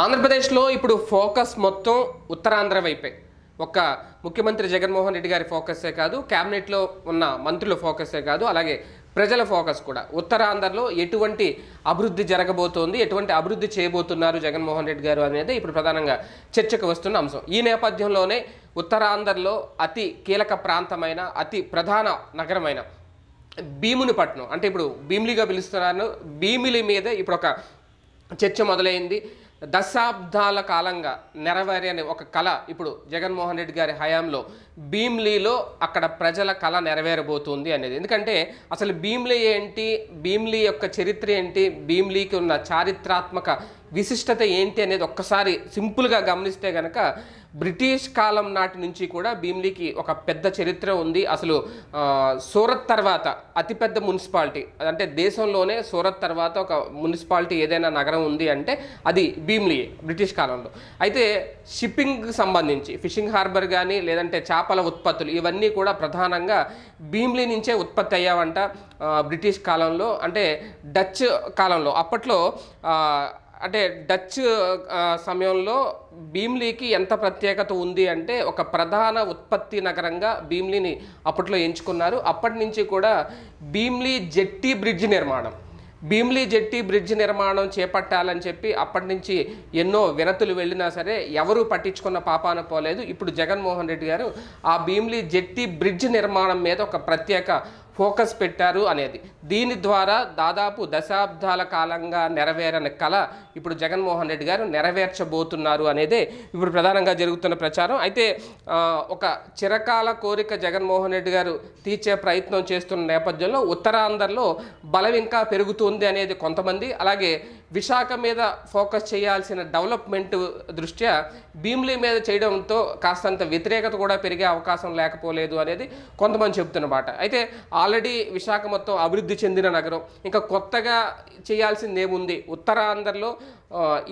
ఆంధ్రప్రదేశ్లో ఇప్పుడు ఫోకస్ మొత్తం ఉత్తరాంధ్ర వైపే ఒక ముఖ్యమంత్రి జగన్మోహన్ రెడ్డి గారి ఫోకసే కాదు క్యాబినెట్లో ఉన్న మంత్రుల ఫోకసే కాదు అలాగే ప్రజల ఫోకస్ కూడా ఉత్తరాంధ్రలో ఎటువంటి అభివృద్ధి జరగబోతోంది ఎటువంటి అభివృద్ధి చేయబోతున్నారు జగన్మోహన్ రెడ్డి గారు అనేది ఇప్పుడు ప్రధానంగా చర్చకు వస్తున్న అంశం ఈ నేపథ్యంలోనే ఉత్తరాంధ్రలో అతి కీలక ప్రాంతమైన అతి ప్రధాన నగరమైన భీమునిపట్నం అంటే ఇప్పుడు భీమిలిగా పిలుస్తున్నారు భీమిలి మీద ఇప్పుడు ఒక చర్చ మొదలైంది దశాబ్దాల కాలంగా నెరవేరని ఒక కళ ఇప్పుడు జగన్మోహన్ రెడ్డి గారి హయాంలో భీమ్లీలో అక్కడ ప్రజల కళ నెరవేరబోతుంది అనేది ఎందుకంటే అసలు భీమ్లీ ఏంటి భీమ్లీ యొక్క చరిత్ర ఏంటి భీమ్లీకి ఉన్న చారిత్రాత్మక విశిష్టత ఏంటి అనేది ఒక్కసారి సింపుల్గా గమనిస్తే కనుక బ్రిటిష్ కాలం నాటి నుంచి కూడా భీమిలీకి ఒక పెద్ద చరిత్ర ఉంది అసలు సూరత్ తర్వాత అతిపెద్ద మున్సిపాలిటీ అంటే దేశంలోనే సూరత్ తర్వాత ఒక మున్సిపాలిటీ ఏదైనా నగరం ఉంది అంటే అది భీమిలీ బ్రిటిష్ కాలంలో అయితే షిప్పింగ్కి సంబంధించి ఫిషింగ్ హార్బర్ కానీ లేదంటే చేపల ఉత్పత్తులు ఇవన్నీ కూడా ప్రధానంగా భీమిలీ నుంచే ఉత్పత్తి అయ్యావంట బ్రిటిష్ కాలంలో అంటే డచ్ కాలంలో అప్పట్లో అంటే డచ్ సమయంలో భీమ్లీకి ఎంత ప్రత్యేకత ఉంది అంటే ఒక ప్రధాన ఉత్పత్తి నగరంగా భీమ్లీని అప్పట్లో ఎంచుకున్నారు అప్పటి నుంచి కూడా భీమ్లీ జెట్టి బ్రిడ్జ్ నిర్మాణం భీమ్లీ జెట్టి బ్రిడ్జ్ నిర్మాణం చేపట్టాలని చెప్పి అప్పటి నుంచి ఎన్నో వినతులు వెళ్ళినా సరే ఎవరూ పట్టించుకున్న పాపాన పోలేదు ఇప్పుడు జగన్మోహన్ రెడ్డి గారు ఆ భీమ్లీ జెట్టి బ్రిడ్జ్ నిర్మాణం మీద ఒక ప్రత్యేక ఫోకస్ పెట్టారు అనేది దీని ద్వారా దాదాపు దశాబ్దాల కాలంగా నెరవేరని కళ ఇప్పుడు జగన్మోహన్ రెడ్డి గారు నెరవేర్చబోతున్నారు అనేదే ఇప్పుడు ప్రధానంగా జరుగుతున్న ప్రచారం అయితే ఒక చిరకాల కోరిక జగన్మోహన్ రెడ్డి గారు తీర్చే ప్రయత్నం చేస్తున్న నేపథ్యంలో ఉత్తరాంధ్రలో బలం ఇంకా పెరుగుతుంది అనేది కొంతమంది అలాగే విశాఖ మీద ఫోకస్ చేయాల్సిన డెవలప్మెంట్ దృష్ట్యా భీమ్లీ మీద చేయడంతో కాస్తంత వ్యతిరేకత కూడా పెరిగే అవకాశం లేకపోలేదు అనేది కొంతమంది చెప్తున్నమాట అయితే ఆల్రెడీ విశాఖ మొత్తం అభివృద్ధి చెందిన నగరం ఇంకా కొత్తగా చేయాల్సిందేముంది ఉత్తరాంధ్రలో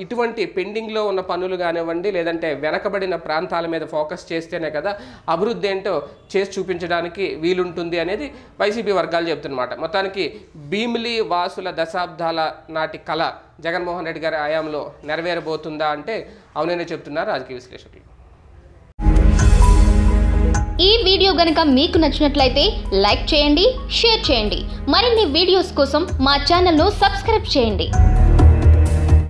ఇటువంటి పెండింగ్లో ఉన్న పనులు కానివ్వండి లేదంటే వెనకబడిన ప్రాంతాల మీద ఫోకస్ చేస్తేనే కదా అభివృద్ధి ఏంటో చేసి చూపించడానికి వీలుంటుంది అనేది వైసీపీ వర్గాలు చెప్తున్నమాట మొత్తానికి భీమిలి వాసుల దశాబ్దాల నాటి కళ జగన్మోహన్ రెడ్డి గారి ఆయాంలో నెరవేరబోతుందా అంటే అవుననే చెప్తున్నారు రాజకీయ విశ్లేషకులు ఈ వీడియో గనక మీకు నచ్చినట్లయితే లైక్ చేయండి షేర్ చేయండి మరిన్ని వీడియోస్ కోసం మా ఛానల్ను సబ్స్క్రైబ్ చేయండి